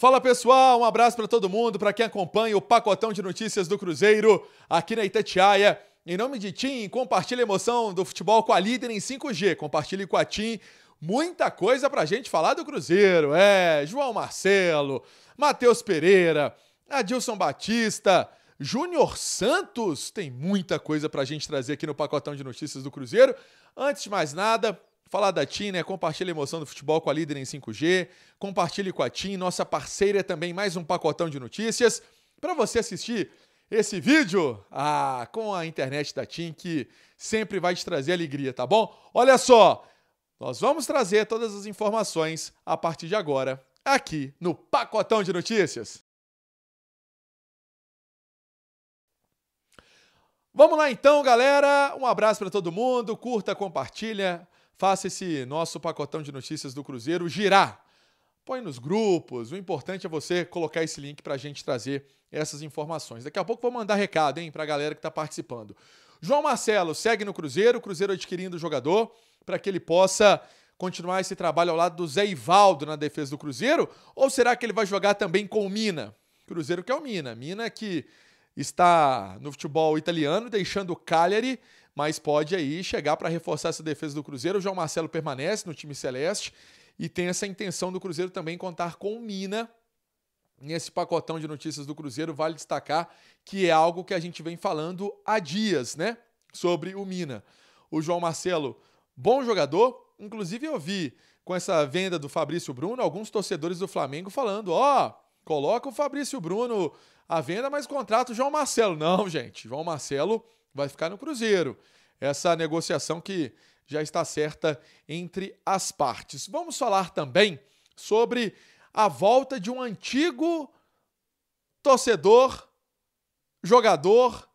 Fala pessoal, um abraço para todo mundo, para quem acompanha o pacotão de notícias do Cruzeiro aqui na Itatiaia. Em nome de Tim, compartilhe a emoção do futebol com a líder em 5G. Compartilhe com a Tim. Muita coisa a gente falar do Cruzeiro. É, João Marcelo, Matheus Pereira, Adilson Batista, Júnior Santos. Tem muita coisa a gente trazer aqui no pacotão de notícias do Cruzeiro. Antes de mais nada, Falar da TIM, né? a emoção do futebol com a líder em 5G. Compartilhe com a TIM, nossa parceira também, mais um pacotão de notícias. Para você assistir esse vídeo ah, com a internet da TIM, que sempre vai te trazer alegria, tá bom? Olha só, nós vamos trazer todas as informações a partir de agora, aqui no Pacotão de Notícias. Vamos lá então, galera. Um abraço para todo mundo. Curta, compartilha faça esse nosso pacotão de notícias do Cruzeiro girar. Põe nos grupos, o importante é você colocar esse link para a gente trazer essas informações. Daqui a pouco vou mandar recado, hein, para a galera que está participando. João Marcelo segue no Cruzeiro, Cruzeiro adquirindo o jogador para que ele possa continuar esse trabalho ao lado do Zé Ivaldo na defesa do Cruzeiro? Ou será que ele vai jogar também com o Mina? Cruzeiro que é o Mina. Mina que está no futebol italiano, deixando o Cagliari, mas pode aí chegar para reforçar essa defesa do Cruzeiro. O João Marcelo permanece no time celeste e tem essa intenção do Cruzeiro também contar com o Mina nesse pacotão de notícias do Cruzeiro, vale destacar que é algo que a gente vem falando há dias, né? Sobre o Mina. O João Marcelo, bom jogador, inclusive eu vi com essa venda do Fabrício Bruno alguns torcedores do Flamengo falando: ó, oh, Coloca o Fabrício Bruno à venda, mas contrata o João Marcelo. Não, gente, João Marcelo vai ficar no Cruzeiro. Essa negociação que já está certa entre as partes. Vamos falar também sobre a volta de um antigo torcedor, jogador,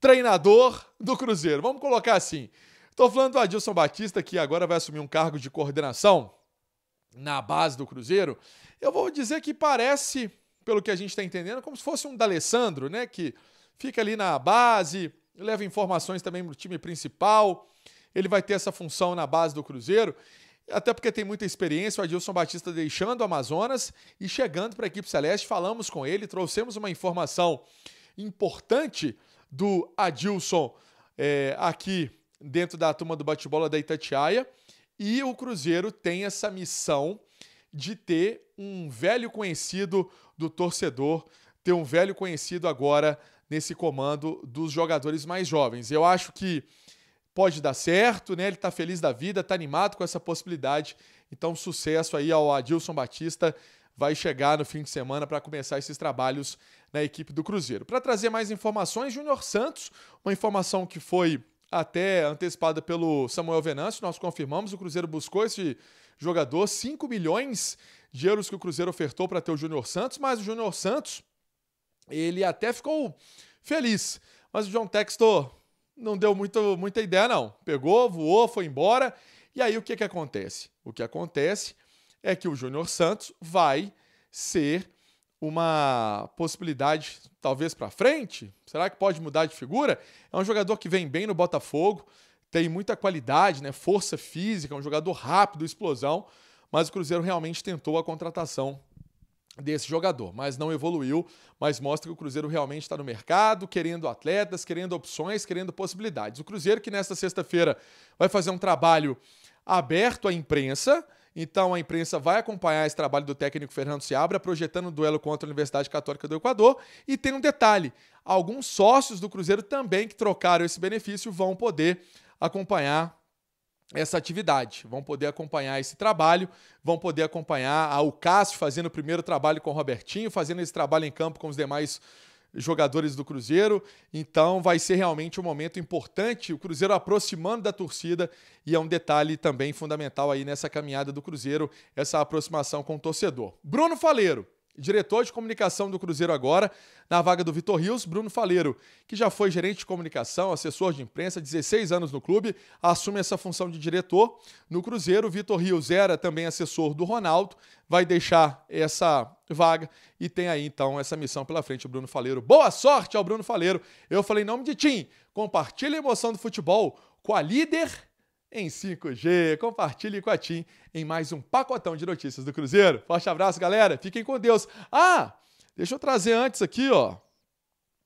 treinador do Cruzeiro. Vamos colocar assim. Estou falando do Adilson Batista, que agora vai assumir um cargo de coordenação na base do Cruzeiro, eu vou dizer que parece, pelo que a gente está entendendo, como se fosse um D'Alessandro, né? Que fica ali na base, leva informações também para o time principal. Ele vai ter essa função na base do Cruzeiro, até porque tem muita experiência. O Adilson Batista deixando o Amazonas e chegando para a equipe Celeste. Falamos com ele, trouxemos uma informação importante do Adilson é, aqui dentro da turma do bate-bola da Itatiaia. E o Cruzeiro tem essa missão de ter um velho conhecido do torcedor, ter um velho conhecido agora nesse comando dos jogadores mais jovens. Eu acho que pode dar certo, né? Ele tá feliz da vida, tá animado com essa possibilidade. Então, sucesso aí ao Adilson Batista. Vai chegar no fim de semana para começar esses trabalhos na equipe do Cruzeiro. Para trazer mais informações, Júnior Santos, uma informação que foi até antecipada pelo Samuel Venâncio, nós confirmamos, o Cruzeiro buscou esse jogador, 5 milhões de euros que o Cruzeiro ofertou para ter o Júnior Santos, mas o Júnior Santos, ele até ficou feliz, mas o João Textor não deu muito, muita ideia não, pegou, voou, foi embora, e aí o que que acontece? O que acontece é que o Júnior Santos vai ser uma possibilidade talvez para frente? Será que pode mudar de figura? É um jogador que vem bem no Botafogo, tem muita qualidade, né? força física, um jogador rápido, explosão, mas o Cruzeiro realmente tentou a contratação desse jogador, mas não evoluiu, mas mostra que o Cruzeiro realmente está no mercado, querendo atletas, querendo opções, querendo possibilidades. O Cruzeiro que nesta sexta-feira vai fazer um trabalho aberto à imprensa, então a imprensa vai acompanhar esse trabalho do técnico Fernando Seabra, projetando o um duelo contra a Universidade Católica do Equador. E tem um detalhe: alguns sócios do Cruzeiro também que trocaram esse benefício vão poder acompanhar essa atividade, vão poder acompanhar esse trabalho, vão poder acompanhar o Cássio fazendo o primeiro trabalho com o Robertinho, fazendo esse trabalho em campo com os demais jogadores do Cruzeiro. Então vai ser realmente um momento importante, o Cruzeiro aproximando da torcida e é um detalhe também fundamental aí nessa caminhada do Cruzeiro, essa aproximação com o torcedor. Bruno Faleiro, diretor de comunicação do Cruzeiro agora, na vaga do Vitor Rios, Bruno Faleiro, que já foi gerente de comunicação, assessor de imprensa, 16 anos no clube, assume essa função de diretor no Cruzeiro. Vitor Rios era também assessor do Ronaldo, vai deixar essa vaga e tem aí então essa missão pela frente, o Bruno Faleiro. Boa sorte ao Bruno Faleiro. Eu falei em nome de Tim, compartilha a emoção do futebol com a líder em 5G. Compartilhe com a TIM em mais um pacotão de notícias do Cruzeiro. Forte abraço, galera. Fiquem com Deus. Ah, deixa eu trazer antes aqui, ó.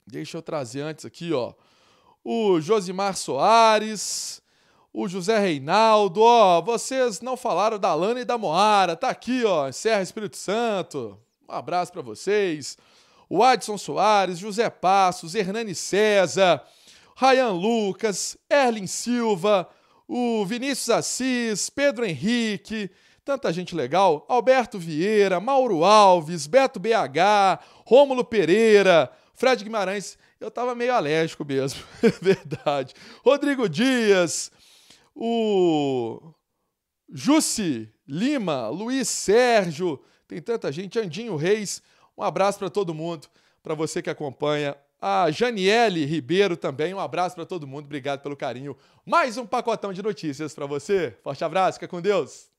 Deixa eu trazer antes aqui, ó. O Josimar Soares, o José Reinaldo, ó. Vocês não falaram da Lana e da Moara. Tá aqui, ó. Serra Espírito Santo. Um abraço para vocês. O Adson Soares, José Passos, Hernani César, Ryan Lucas, Erlin Silva, o Vinícius Assis, Pedro Henrique, tanta gente legal, Alberto Vieira, Mauro Alves, Beto BH, Rômulo Pereira, Fred Guimarães, eu tava meio alérgico mesmo, é verdade. Rodrigo Dias, o Jussi Lima, Luiz Sérgio, tem tanta gente, Andinho Reis, um abraço para todo mundo, para você que acompanha a Janiele Ribeiro também, um abraço para todo mundo, obrigado pelo carinho. Mais um pacotão de notícias para você. Forte abraço, fica com Deus.